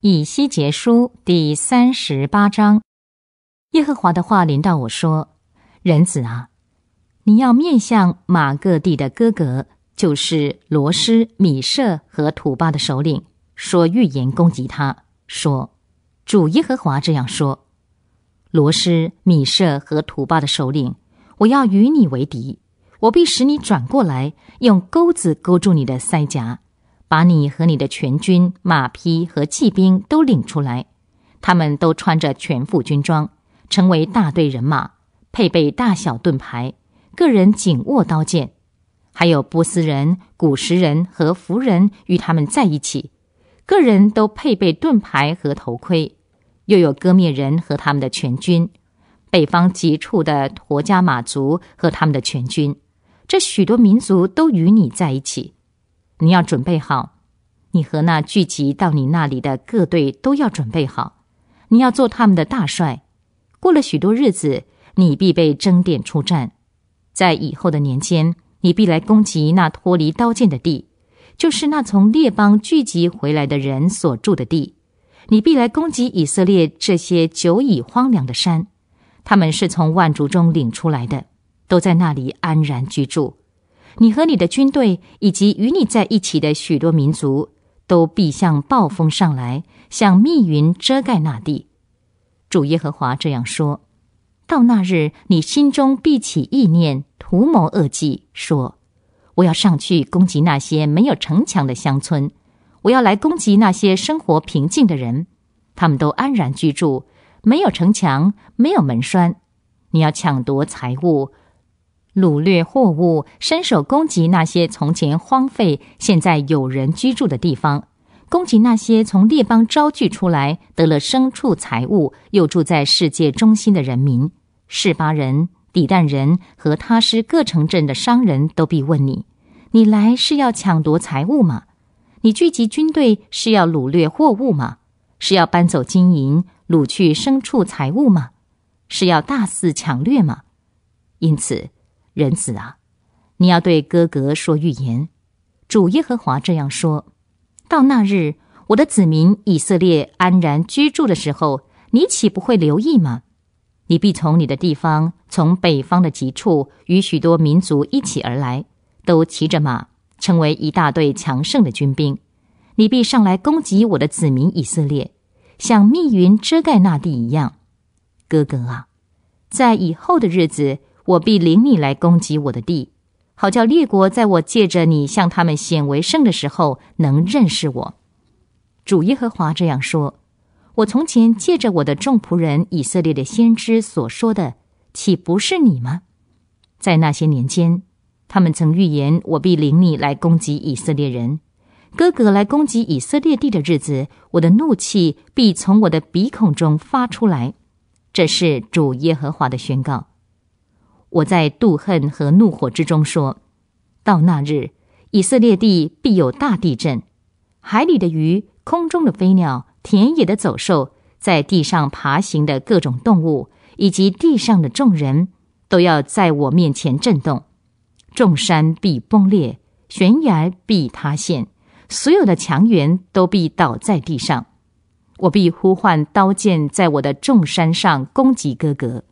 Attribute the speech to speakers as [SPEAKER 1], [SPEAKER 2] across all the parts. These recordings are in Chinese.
[SPEAKER 1] 以西结书第三十八章，耶和华的话临到我说：“人子啊，你要面向马各地的哥哥，就是罗施、米舍和土巴的首领，说预言攻击他。说，主耶和华这样说：罗施、米舍和土巴的首领，我要与你为敌，我必使你转过来，用钩子钩住你的腮颊。”把你和你的全军、马匹和骑兵都领出来，他们都穿着全副军装，成为大队人马，配备大小盾牌，个人紧握刀剑，还有波斯人、古什人和胡人与他们在一起，个人都配备盾牌和头盔，又有哥灭人和他们的全军，北方极处的陀加马族和他们的全军，这许多民族都与你在一起。你要准备好，你和那聚集到你那里的各队都要准备好。你要做他们的大帅。过了许多日子，你必被征点出战。在以后的年间，你必来攻击那脱离刀剑的地，就是那从列邦聚集回来的人所住的地。你必来攻击以色列这些久已荒凉的山，他们是从万族中领出来的，都在那里安然居住。你和你的军队，以及与你在一起的许多民族，都必像暴风上来，像密云遮盖那地。主耶和华这样说：到那日，你心中必起意念，图谋恶计，说：我要上去攻击那些没有城墙的乡村，我要来攻击那些生活平静的人，他们都安然居住，没有城墙，没有门栓。你要抢夺财物。掳掠货物，伸手攻击那些从前荒废、现在有人居住的地方，攻击那些从列邦招聚出来、得了牲畜财物、又住在世界中心的人民，士巴人、底但人和他施各城镇的商人都必问你：你来是要抢夺财物吗？你聚集军队是要掳掠货物吗？是要搬走金银、掳去牲畜财物吗？是要大肆抢掠吗？因此。人子啊，你要对哥哥说预言：主耶和华这样说，到那日，我的子民以色列安然居住的时候，你岂不会留意吗？你必从你的地方，从北方的极处，与许多民族一起而来，都骑着马，成为一大队强盛的军兵，你必上来攻击我的子民以色列，像密云遮盖那地一样。哥哥啊，在以后的日子。我必领你来攻击我的地，好叫列国在我借着你向他们显为胜的时候能认识我。主耶和华这样说：“我从前借着我的众仆人以色列的先知所说的，岂不是你吗？在那些年间，他们曾预言我必领你来攻击以色列人，哥哥来攻击以色列地的日子，我的怒气必从我的鼻孔中发出来。”这是主耶和华的宣告。我在妒恨和怒火之中说：“到那日，以色列地必有大地震，海里的鱼、空中的飞鸟、田野的走兽、在地上爬行的各种动物，以及地上的众人都要在我面前震动。众山必崩裂，悬崖必塌陷，所有的墙垣都必倒在地上。我必呼唤刀剑，在我的众山上攻击哥哥。”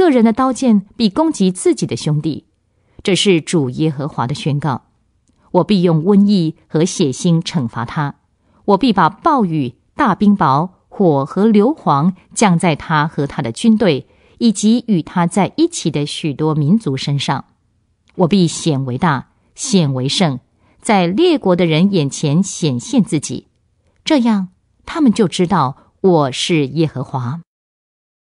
[SPEAKER 1] 个人的刀剑必攻击自己的兄弟，这是主耶和华的宣告。我必用瘟疫和血腥惩罚他，我必把暴雨、大冰雹、火和硫磺降在他和他的军队以及与他在一起的许多民族身上。我必显为大，显为圣，在列国的人眼前显现自己，这样他们就知道我是耶和华。